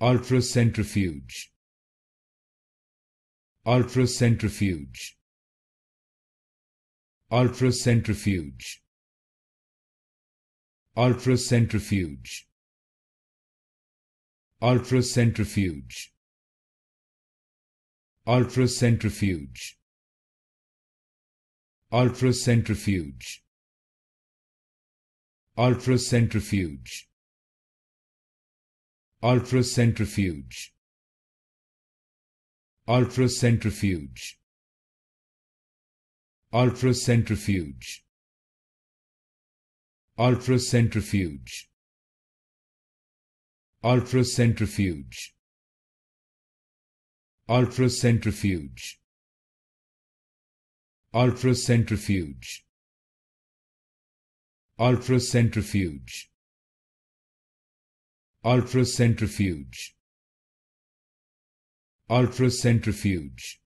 Ultra Ultra Ultra centrifuge. centrifuge. centrifuge. Ultra centrifuge. Ultra centrifuge. Ultra centrifuge. Ultra centrifuge. Ultra Ultra Ultra centrifuge. centrifuge. centrifuge. Ultra centrifuge. Ultra centrifuge. Ultra centrifuge. Ultra centrifuge. Ultra centrifuge. Ultra centrifuge.